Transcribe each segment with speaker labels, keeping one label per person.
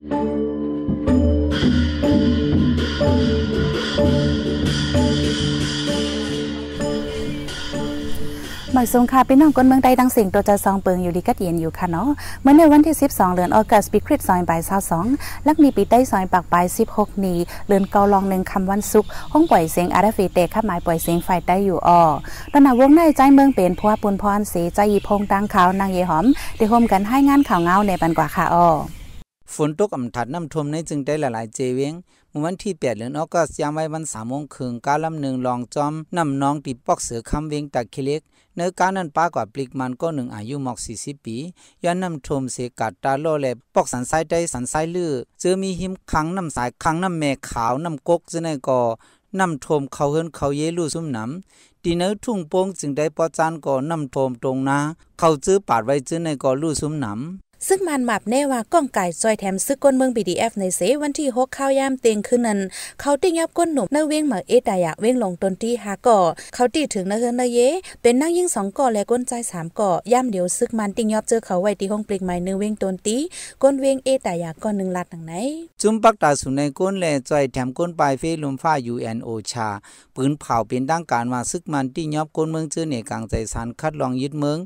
Speaker 1: หมายสงค่าพี่น้อง้นเมืองใดดังสิ่งตัวจะซองเปิงอยู่ดีกัดเย็นอยู่ค่ะเนาะเมื่อในวันที่ 12เดือนออกัสปีคริสซอยบ่ายสองลักมีปีใต้ซอยปากปลาย16 นีเดือนเกาลองหนึ่งคำวันศุกร์ห้องปล่อยเสียงอาราฟีเตข้าหมายปล่อยเสียงไฟได้อยู่ออตอนหนาวงในใจเมืองเป็นพัวปุนพรสีใจยีพงตังขาวนางเยหอมเด้โฮมกันให้งานข่าวเงาในบันกว่าค่ะออ
Speaker 2: ฝนตกอ่ำถัดน้ำท่วมในจึงได้หลายๆเจวิงเมื่อวันที่8เดือนออกัสยามไว้วันสามโมงครึ่งกาลำหนึ่งลองจอมนำน้องตีปอกเสือคำเวงตะเคเล็ก เนื้อการนั้นป้ากว่าปลิกมันก็หนึ่งอายุหมอกสสี่ิบปีย้อนนำท่วมเสกัดตาโล่อลปอกสันไซได้สันไซลือเจอมีหิมคังน้ำสายคังน้ำแม่ขาวนำกกจะในก่อนำท่วมเขาเฮินเขาเยลูซุ่มน้ำตีเนื้อทุ่งโป้งจึงได้ปอจานก่อนำท่วมตรงนาเขาจื้อปาดไว้จื้อในก่อลู่ซุ่มนำ
Speaker 1: ซึ่งมันหมับแน่ว่าก้องไก่ซอยแถมซึกก้นเมือง BDF ในเสวันที่6ข้าวยามเตียงคืนนั้น เขาติ้งยับก้นหนุ่มในเวงเหมาอเอตายะเวงลงตนที่หาก่อเขาตีถึงนะเฮือนนะเยเป็นนั่งยิ่งสองก่อและก้นใจสามก่อย่ำเดียวซึกมันติ้งยับเจอเขาไว้ที่ห้องปลิกหม่เนื้อเวงตนตีก้นเวงเอตายะก้อนหนึ่งลัดหนังไหน จ
Speaker 2: ุ่มปักตาสุในก้นแลจอยแถมก้นปลายเฟลุมฟ้า UNO ชาปืนเผาเป็นตั้งการว่าซึกมันติ้งยับก้นเมืองเจอเนี่ยกลางใจสันคัดลองยึดเมือง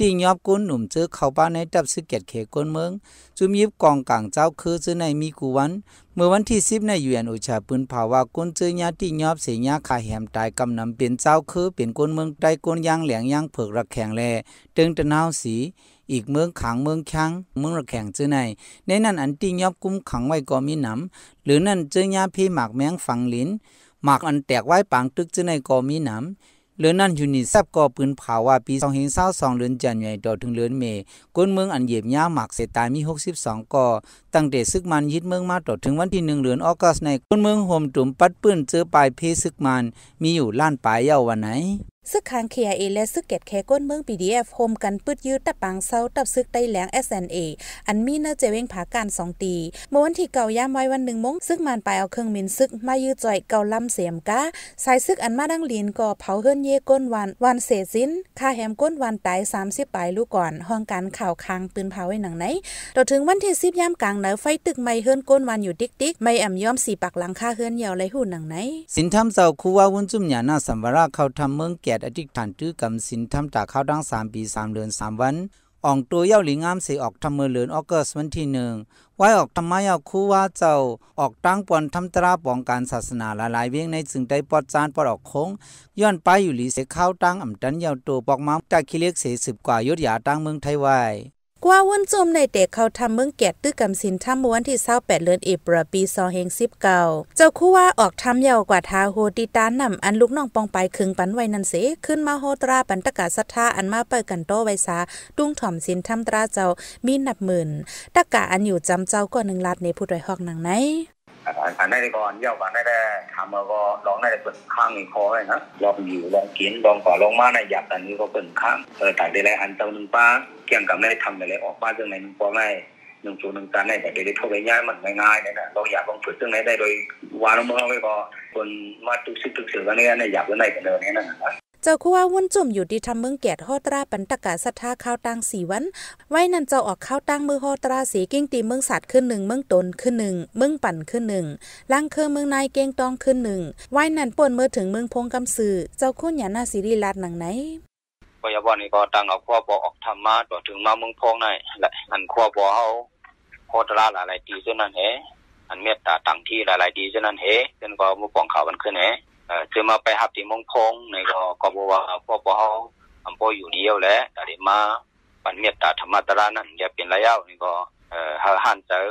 Speaker 2: ติ่งยอบกุนหนุ่มเจอเข้าบ้านในดับสึกเกตเขก้นเมืองจุมยิบกองกลางเจ้าคือซื้อในมีกูวัน เมื่อวันที่สิบในยูเอนอุชาปืนภาวะก้นเจอยาติ่งยอบเสียยาขาแหมตายกำนำเป็นเจ้าคือเป็นก้นเมืองใจ้ก้นยางเหลียงยางเผือกระแข็งแลตึงตะนาวสี อีกเมืองขังเมืองช้างเมืองระแข่งเจอใน ในนั้นอันติ่งยอบกุ้มขังไว้ก็มีหนำหรือนั่นเจอยาพี่หมากแมงฝังลิ้นหมากอันแตกไว้ปางตึกเจอในก็มีหนำเลือนั่นยูนิซซบก่อปืนผาว่าปีสองเฮงเศร้าสองเลือนจันยายต่อถึงเลือนเมย์ก้นเมืองอันเหยียบย่าหมักเสตายมีหกสสิบองก่อตั้งแต่ซึกมันยึดเมืองมาต่อถึงวันที่หนึ่งเลือนออกัสในก้นเมืองห่มจุ่มปัดปื้นเจอปลายเพซึกมันมีอยู่ล้านปลายเยาววันไหน
Speaker 1: ซึกคางยเอและซึกเกตแคก้นเมืองีีดเอฟโฮมกันปืดยืดตะปังเซาตับซึกไต้แหลง SNA อันมีเนเจเวงผาการสองตีเมื่อวันที่เก่าย่ามไว้วันหนึ่งมงซึกมันไปเอาเครื่องมินซึกมายืดจ่อยเก่าลำเสียมกะสายซึกอันมาดังลีนก่อเผาเฮร์นเย่ก้นวันวันเสซิ้น ค่าแฮมก้นวันตาย 30ปลายลูกก่อน ห้องการข่าวคางปืนเผาไว้หนังไหนต่อถึงวันที่ิบย่ามกลางเหนือไฟตึกไม่เฮร์นก้นวันอยู่ติ๊กติ๊กไม่อมย่อมสีปักหลังค่าเฮร์นเยาวไรหูหนังไหน
Speaker 2: สินทำเสาคูว่าวุ้นจุ่มหยาหน้าสัมวราเข้าทำเมืองก่อดิกฐานตื้อกำสินทำตาข้าวดังสามปีสามเดือนสามวันอ่องตัวเย้าหลิงงามเสออกทำเมือเหลือนออกเกร์สวันที่หนึ่งไว้ออกทำไมเยาคู่ว่าเจ้า ออกตั้งปอนทำตราปองการศาสนาหลายเวียงในจึงได้ปอดจานปอดออกคงย้อนไปอยู่หลีเสยข้าวตั้งอ่ำตันเยาวตัวปอกม้าจากคิเล็กเสสืบกว่ายศหยาตั้งเมืองไทยไว้
Speaker 1: กว่าวันจมในเด็กเขาทำเมืองเกียรติตอกกำสินท่ามวันที่เศร้าแปดเลือนอีปรปีซอเฮงสิบเก่าเจ้าคู่ว่าออกทำยาวกว่าทาโฮติตานนำอันลูกน้องปองไปคึงปันไว้นันเสขึ้นมาโฮตรา ปันตะกาศท่าอันมาเปิดกันโตไวซาดุ้งถ่อมสินท่ามตราเจ้ามีนับหมื่นตะกาอันอยู่จำเจ้าก่นหนึ่งลัดในผู้ดยหอกหนังไหน
Speaker 2: อ่านได้ก่อนเยี่ยวผ่านได้ได้ทำมาก็ร้องได้เปิดข้างีกคอเลยนะลองอยู่ลองกินลองก่อลองมาในหยับอันนี้ก็เปิดข้างเออต่าได้ไรอันเจ้าหนึ่งป้าเกี่ยงกับได้ทำอะไรออกบ้านเรื่องไหนหนึงพอไหมหนึ่งจูหนึ่งการได้แต่เดี๋ยวได้เท่าไรง่ายมันง่ายๆเนี่ยนะเราอยากลองฝึกเรื่องไหนได้โดยวาลงมือเอาไว้ก่อนคนมาตุกซิตุกเสือกันเนี่ยอยากเรื่องไหน
Speaker 1: กันเลยเนี่ยนะเจ้าคู่ว่าวุ่นจุ่มอยู่ดีทำเมืองแกดฮอตราปันตะกะสัทธาข้าวตังสีวัน ไว้นั่นเจ้าออกข้าวตังมือฮอตราสีกิ้งตีเมืองสัตว์ขึ้นหนึ่งเมืองตนขึ้นหนึ่งเมืองปั่นขึ้นหนึ่งลัางเคอเมืองนายเก้งตองขึ้นหนึ่งไว้นั่นป่นเมื่อถึงเมืองพงกำสือเจ้าคู่หยานาสิริรัดหนังไหน
Speaker 2: กยาว่านี่ก็ตังเอาข้อบ่ออกธรรมะต่อถึงมาเมืองพงในและอันข้อบ่อเฮาฮอตราหลายๆตีเช่นนั้นเฮอันเมตตาตังที่หลาย ๆ ดีเช่นนั้นเฮจนก็ุ่งป้องข่าวมันขึ้นเฮคือมาไปหับที่มงพงในก็ก็บอกว่า พ่อพ่อเฮาอำพ่ออยู่นี่เยวแหละแต่เดวมาปันเมตตาธรรมตรานั่นอย่าเป็นระยะนี่ก็เอ่อหหันเจอ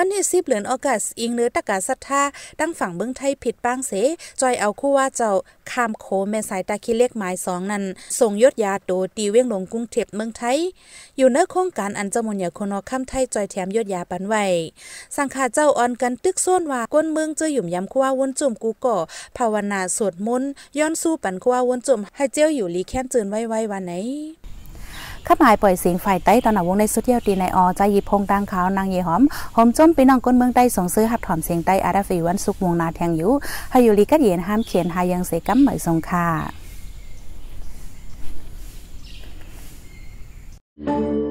Speaker 1: วันที่10เดือนออกัส อิงเนื้อตะกาศรัทธาตั้งฝั่งเมืองไทยผิดป้างเส จอยเอาคู่ว่าเจ้าคามโคแม่สายตาคิเลขหมายสองนั้น ส่งยศยาโต ตีเวียงหลงกรุงเทพเมืองไทย อยู่เนื้อโครงการอันจมุนยาคนอข้ามไทยจอยแถมยศยาปันไว้สังขาเจ้าอ่อนกันตึกส้นว่าก้นเมืองเจอหยุ่มยำคูว่าวนจุ่มกูก่อภาวนาสวดมนต์ย้อนสู้ปันคูว่าวนจุ่มให้เจ้าอยู่ลีแค้นจืนไว้ไว้วันไหนข้าหมายปล่อยเสียงฝ่ายใต้ตอนหนาวงในสุดเยี่ยวตีในอใจหยิบพงดังขาวนางเยหอมหอมจมปีน้องก้นเมืองใต้ส่งซื้อหับถอมเสียงใต้อาราฟีวันสุกวงนาแทงอยู่ฮอยุลีกัดเย็นห้ามเขียนหายังเสกัมเหมยทรงค่ you